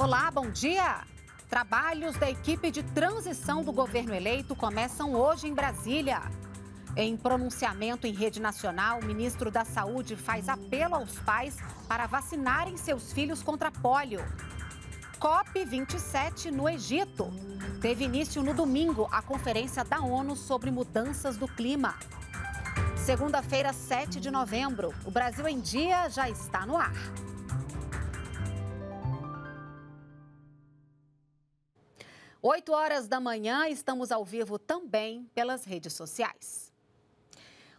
Olá, bom dia! Trabalhos da equipe de transição do governo eleito começam hoje em Brasília. Em pronunciamento em rede nacional, o ministro da Saúde faz apelo aos pais para vacinarem seus filhos contra pólio. COP27 no Egito. Teve início no domingo a conferência da ONU sobre mudanças do clima. Segunda-feira, 7 de novembro, o Brasil em Dia já está no ar. 8 horas da manhã, estamos ao vivo também pelas redes sociais.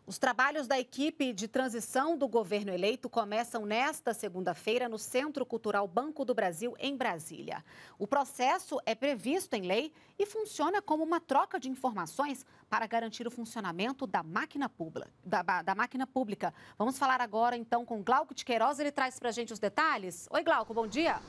Os trabalhos da equipe de transição do governo eleito começam nesta segunda-feira no Centro Cultural Banco do Brasil, em Brasília. O processo é previsto em lei e funciona como uma troca de informações para garantir o funcionamento da máquina, pública, da, da máquina pública. Vamos falar agora então com Glauco de Queiroz, ele traz para a gente os detalhes. Oi, Glauco, Bom dia.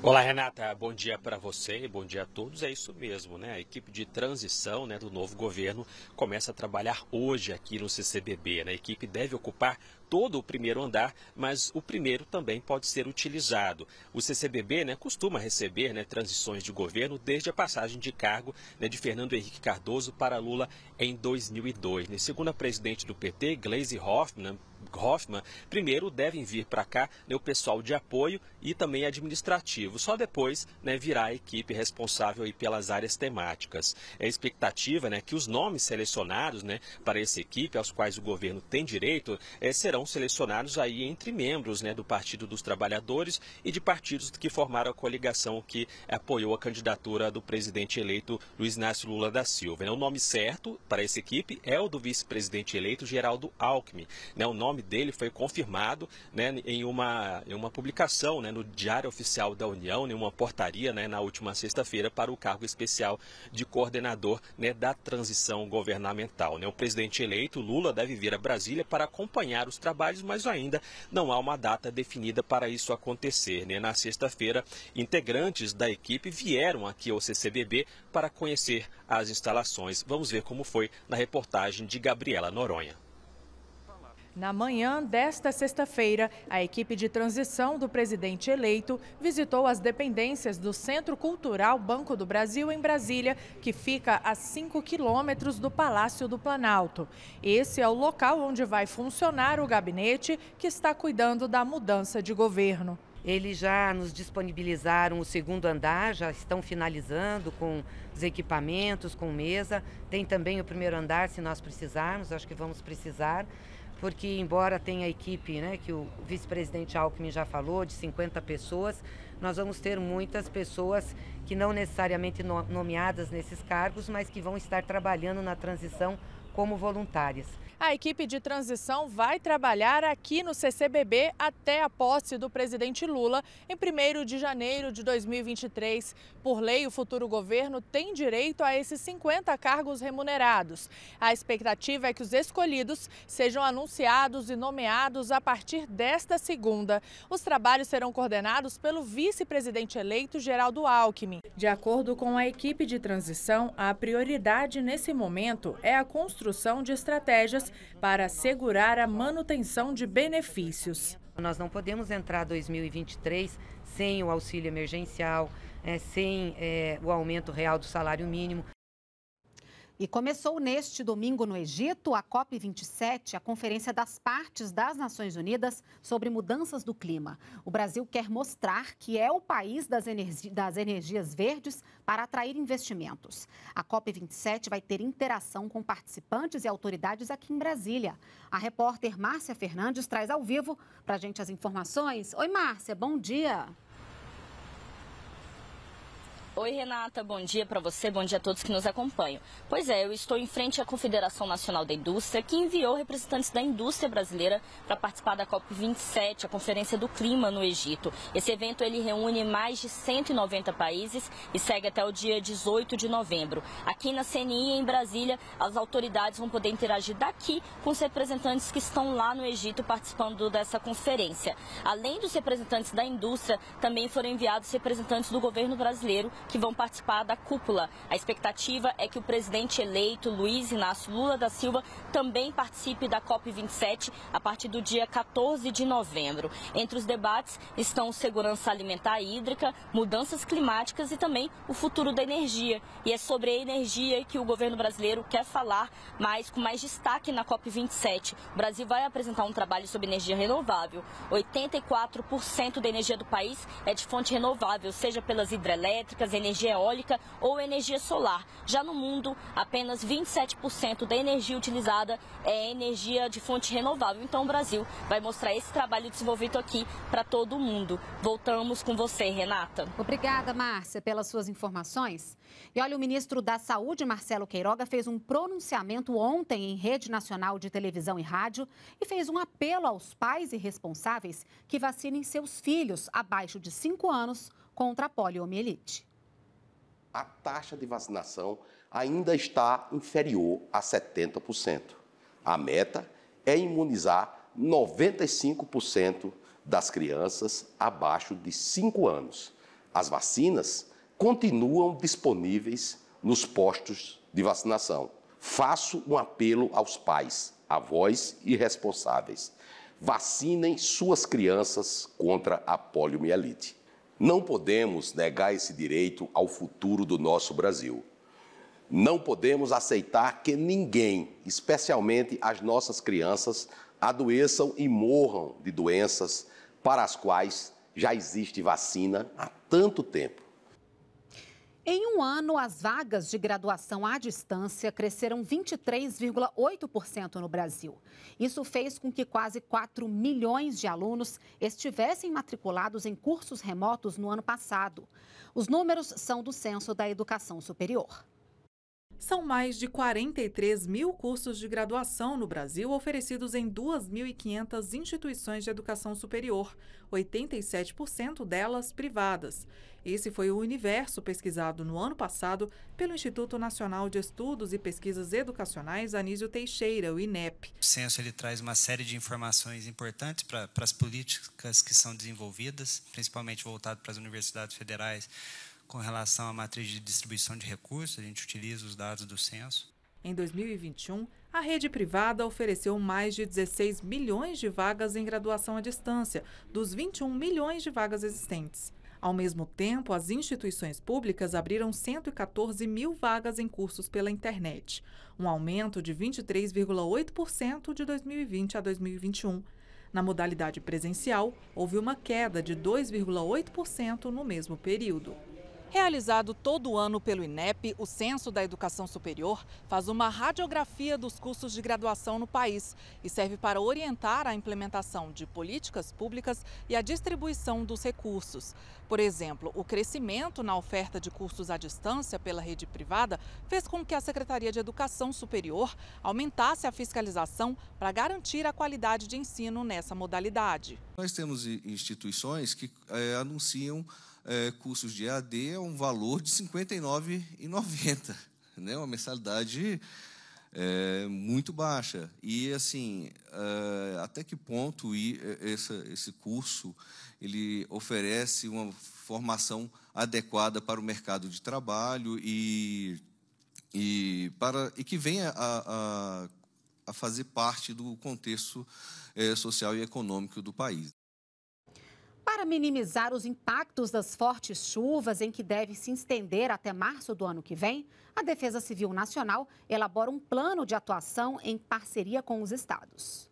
Olá, Renata. Bom dia para você e bom dia a todos. É isso mesmo, né? A equipe de transição né, do novo governo começa a trabalhar hoje aqui no CCBB. Né? A equipe deve ocupar todo o primeiro andar, mas o primeiro também pode ser utilizado. O CCBB né, costuma receber né, transições de governo desde a passagem de cargo né, de Fernando Henrique Cardoso para Lula em 2002. Né? Segundo a presidente do PT, Glaise Hoffmann, Hoffman, primeiro devem vir para cá né, o pessoal de apoio e também administrativo. Só depois né, virá a equipe responsável aí pelas áreas temáticas. É expectativa né, que os nomes selecionados né, para essa equipe, aos quais o governo tem direito, é, serão serão selecionados aí entre membros né, do Partido dos Trabalhadores e de partidos que formaram a coligação que apoiou a candidatura do presidente eleito Luiz Inácio Lula da Silva. Né? O nome certo para essa equipe é o do vice-presidente eleito Geraldo Alckmin. Né? O nome dele foi confirmado né, em, uma, em uma publicação no Diário Oficial da União, em uma portaria na última sexta-feira para o cargo especial de coordenador da transição governamental. O presidente eleito Lula deve vir a Brasília para acompanhar os trabalhadores trabalhos, mas ainda não há uma data definida para isso acontecer. Né? Na sexta-feira, integrantes da equipe vieram aqui ao CCBB para conhecer as instalações. Vamos ver como foi na reportagem de Gabriela Noronha. Na manhã desta sexta-feira, a equipe de transição do presidente eleito visitou as dependências do Centro Cultural Banco do Brasil em Brasília, que fica a 5 quilômetros do Palácio do Planalto. Esse é o local onde vai funcionar o gabinete que está cuidando da mudança de governo. Eles já nos disponibilizaram o segundo andar, já estão finalizando com os equipamentos, com mesa. Tem também o primeiro andar, se nós precisarmos, acho que vamos precisar porque embora tenha a equipe, né, que o vice-presidente Alckmin já falou, de 50 pessoas, nós vamos ter muitas pessoas que não necessariamente nomeadas nesses cargos, mas que vão estar trabalhando na transição como voluntárias. A equipe de transição vai trabalhar aqui no CCBB até a posse do presidente Lula em 1 de janeiro de 2023. Por lei, o futuro governo tem direito a esses 50 cargos remunerados. A expectativa é que os escolhidos sejam anunciados e nomeados a partir desta segunda. Os trabalhos serão coordenados pelo vice-presidente eleito Geraldo Alckmin. De acordo com a equipe de transição, a prioridade nesse momento é a construção construção de estratégias para assegurar a manutenção de benefícios. Nós não podemos entrar 2023 sem o auxílio emergencial, eh, sem eh, o aumento real do salário mínimo. E começou neste domingo no Egito a COP27, a Conferência das Partes das Nações Unidas sobre Mudanças do Clima. O Brasil quer mostrar que é o país das, energi das energias verdes para atrair investimentos. A COP27 vai ter interação com participantes e autoridades aqui em Brasília. A repórter Márcia Fernandes traz ao vivo para a gente as informações. Oi, Márcia, bom dia. Oi, Renata, bom dia para você, bom dia a todos que nos acompanham. Pois é, eu estou em frente à Confederação Nacional da Indústria, que enviou representantes da indústria brasileira para participar da COP27, a Conferência do Clima no Egito. Esse evento ele reúne mais de 190 países e segue até o dia 18 de novembro. Aqui na CNI, em Brasília, as autoridades vão poder interagir daqui com os representantes que estão lá no Egito participando dessa conferência. Além dos representantes da indústria, também foram enviados representantes do governo brasileiro que vão participar da cúpula. A expectativa é que o presidente eleito Luiz Inácio Lula da Silva também participe da COP27 a partir do dia 14 de novembro. Entre os debates estão segurança alimentar e hídrica, mudanças climáticas e também o futuro da energia. E é sobre a energia que o governo brasileiro quer falar, mas com mais destaque na COP27. O Brasil vai apresentar um trabalho sobre energia renovável. 84% da energia do país é de fonte renovável, seja pelas hidrelétricas, energia eólica ou energia solar. Já no mundo, apenas 27% da energia utilizada é energia de fonte renovável. Então o Brasil vai mostrar esse trabalho desenvolvido aqui para todo mundo. Voltamos com você, Renata. Obrigada, Márcia, pelas suas informações. E olha, o ministro da Saúde, Marcelo Queiroga, fez um pronunciamento ontem em rede nacional de televisão e rádio e fez um apelo aos pais e responsáveis que vacinem seus filhos abaixo de 5 anos contra a poliomielite a taxa de vacinação ainda está inferior a 70%. A meta é imunizar 95% das crianças abaixo de 5 anos. As vacinas continuam disponíveis nos postos de vacinação. Faço um apelo aos pais, avós e responsáveis. Vacinem suas crianças contra a poliomielite. Não podemos negar esse direito ao futuro do nosso Brasil. Não podemos aceitar que ninguém, especialmente as nossas crianças, adoeçam e morram de doenças para as quais já existe vacina há tanto tempo. Em um ano, as vagas de graduação à distância cresceram 23,8% no Brasil. Isso fez com que quase 4 milhões de alunos estivessem matriculados em cursos remotos no ano passado. Os números são do Censo da Educação Superior. São mais de 43 mil cursos de graduação no Brasil oferecidos em 2.500 instituições de educação superior, 87% delas privadas. Esse foi o universo pesquisado no ano passado pelo Instituto Nacional de Estudos e Pesquisas Educacionais Anísio Teixeira, o INEP. O censo ele traz uma série de informações importantes para as políticas que são desenvolvidas, principalmente voltado para as universidades federais, com relação à matriz de distribuição de recursos, a gente utiliza os dados do censo. Em 2021, a rede privada ofereceu mais de 16 milhões de vagas em graduação à distância, dos 21 milhões de vagas existentes. Ao mesmo tempo, as instituições públicas abriram 114 mil vagas em cursos pela internet, um aumento de 23,8% de 2020 a 2021. Na modalidade presencial, houve uma queda de 2,8% no mesmo período. Realizado todo ano pelo INEP, o Censo da Educação Superior faz uma radiografia dos cursos de graduação no país e serve para orientar a implementação de políticas públicas e a distribuição dos recursos. Por exemplo, o crescimento na oferta de cursos à distância pela rede privada fez com que a Secretaria de Educação Superior aumentasse a fiscalização para garantir a qualidade de ensino nessa modalidade. Nós temos instituições que é, anunciam é, cursos de EAD a é um valor de R$ 59,90, né? uma mensalidade é, muito baixa. E, assim, é, até que ponto é, esse, esse curso ele oferece uma formação adequada para o mercado de trabalho e, e, para, e que venha a, a, a fazer parte do contexto é, social e econômico do país. Para minimizar os impactos das fortes chuvas em que deve se estender até março do ano que vem, a Defesa Civil Nacional elabora um plano de atuação em parceria com os estados.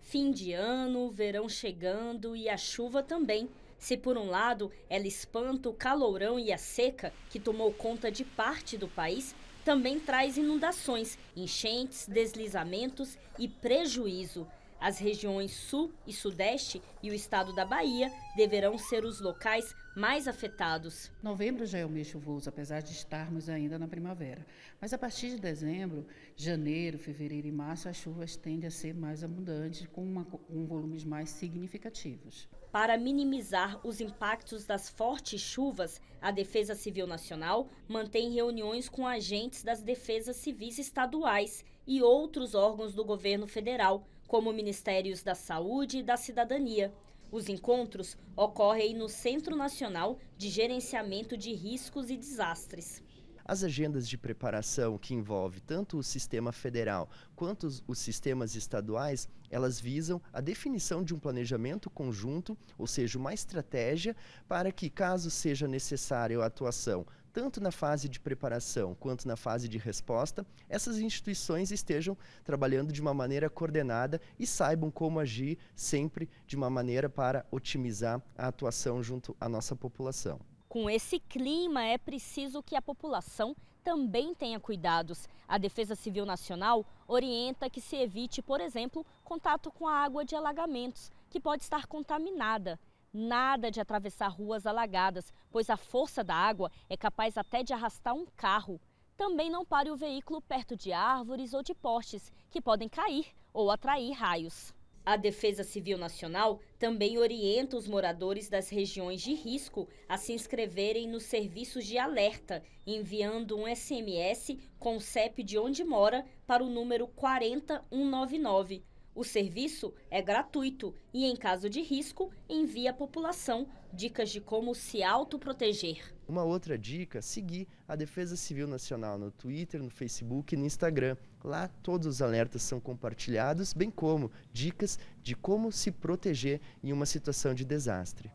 Fim de ano, verão chegando e a chuva também. Se por um lado ela espanta o calorão e a seca, que tomou conta de parte do país, também traz inundações, enchentes, deslizamentos e prejuízo. As regiões Sul e Sudeste e o estado da Bahia deverão ser os locais mais afetados. Novembro já é o mês chuvoso, apesar de estarmos ainda na primavera. Mas a partir de dezembro, janeiro, fevereiro e março, as chuvas tendem a ser mais abundantes, com, uma, com volumes mais significativos. Para minimizar os impactos das fortes chuvas, a Defesa Civil Nacional mantém reuniões com agentes das defesas civis estaduais e outros órgãos do governo federal como Ministérios da Saúde e da Cidadania. Os encontros ocorrem no Centro Nacional de Gerenciamento de Riscos e Desastres. As agendas de preparação que envolve tanto o sistema federal quanto os, os sistemas estaduais, elas visam a definição de um planejamento conjunto, ou seja, uma estratégia para que, caso seja necessária a atuação tanto na fase de preparação quanto na fase de resposta, essas instituições estejam trabalhando de uma maneira coordenada e saibam como agir sempre de uma maneira para otimizar a atuação junto à nossa população. Com esse clima, é preciso que a população também tenha cuidados. A Defesa Civil Nacional orienta que se evite, por exemplo, contato com a água de alagamentos, que pode estar contaminada. Nada de atravessar ruas alagadas, pois a força da água é capaz até de arrastar um carro. Também não pare o veículo perto de árvores ou de postes, que podem cair ou atrair raios. A Defesa Civil Nacional também orienta os moradores das regiões de risco a se inscreverem nos serviços de alerta, enviando um SMS com o CEP de onde mora para o número 40199. O serviço é gratuito e, em caso de risco, envia à população dicas de como se autoproteger. Uma outra dica, seguir a Defesa Civil Nacional no Twitter, no Facebook e no Instagram. Lá todos os alertas são compartilhados, bem como dicas de como se proteger em uma situação de desastre.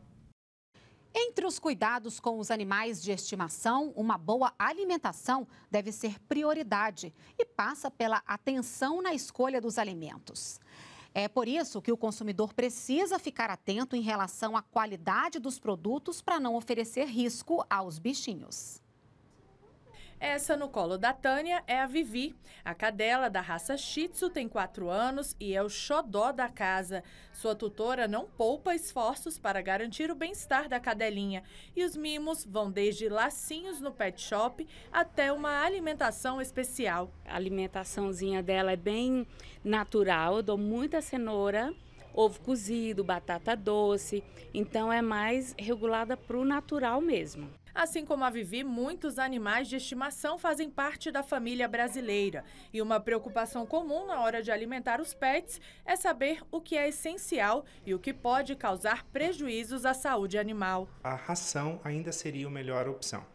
Entre os cuidados com os animais de estimação, uma boa alimentação deve ser prioridade e passa pela atenção na escolha dos alimentos. É por isso que o consumidor precisa ficar atento em relação à qualidade dos produtos para não oferecer risco aos bichinhos. Essa no colo da Tânia é a Vivi. A cadela da raça Shih Tzu tem 4 anos e é o xodó da casa. Sua tutora não poupa esforços para garantir o bem-estar da cadelinha. E os mimos vão desde lacinhos no pet shop até uma alimentação especial. A alimentaçãozinha dela é bem natural. Eu dou muita cenoura ovo cozido, batata doce. Então é mais regulada para o natural mesmo. Assim como a Vivi, muitos animais de estimação fazem parte da família brasileira. E uma preocupação comum na hora de alimentar os pets é saber o que é essencial e o que pode causar prejuízos à saúde animal. A ração ainda seria a melhor opção.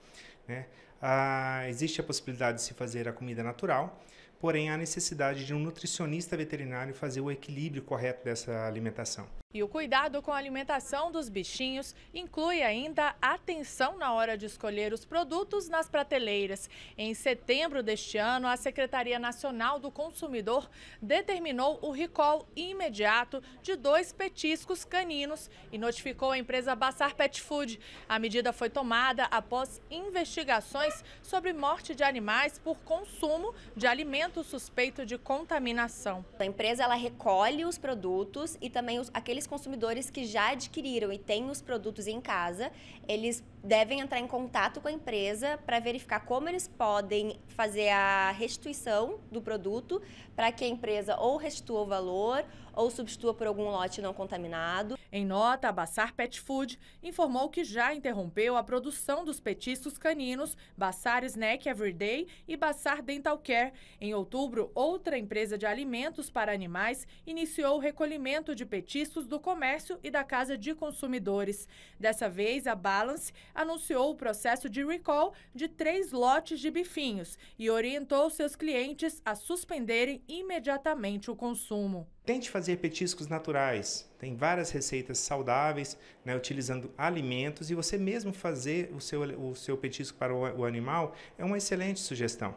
Né? Ah, existe a possibilidade de se fazer a comida natural, porém há necessidade de um nutricionista veterinário fazer o equilíbrio correto dessa alimentação. E o cuidado com a alimentação dos bichinhos inclui ainda atenção na hora de escolher os produtos nas prateleiras. Em setembro deste ano, a Secretaria Nacional do Consumidor determinou o recall imediato de dois petiscos caninos e notificou a empresa Bassar Pet Food. A medida foi tomada após investigações sobre morte de animais por consumo de alimento suspeito de contaminação. A empresa ela recolhe os produtos e também os, aqueles aqueles consumidores que já adquiriram e têm os produtos em casa, eles devem entrar em contato com a empresa para verificar como eles podem fazer a restituição do produto para que a empresa ou restitua o valor ou substitua por algum lote não contaminado. Em nota, a Bassar Pet Food informou que já interrompeu a produção dos petiscos caninos Bassar Snack Everyday e Bassar Dental Care. Em outubro, outra empresa de alimentos para animais iniciou o recolhimento de petiscos do comércio e da Casa de Consumidores. Dessa vez, a Balance anunciou o processo de recall de três lotes de bifinhos e orientou seus clientes a suspenderem imediatamente o consumo. Tente fazer petiscos naturais. Tem várias receitas saudáveis, né, utilizando alimentos e você mesmo fazer o seu, o seu petisco para o, o animal é uma excelente sugestão.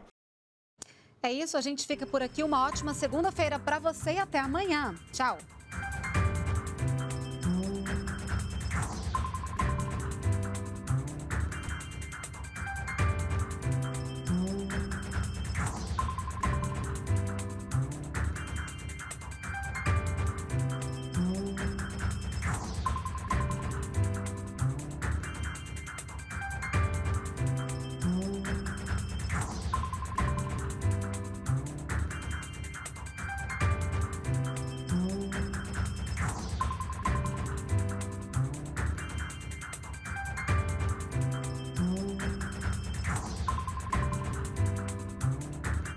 É isso, a gente fica por aqui. Uma ótima segunda-feira para você e até amanhã. Tchau!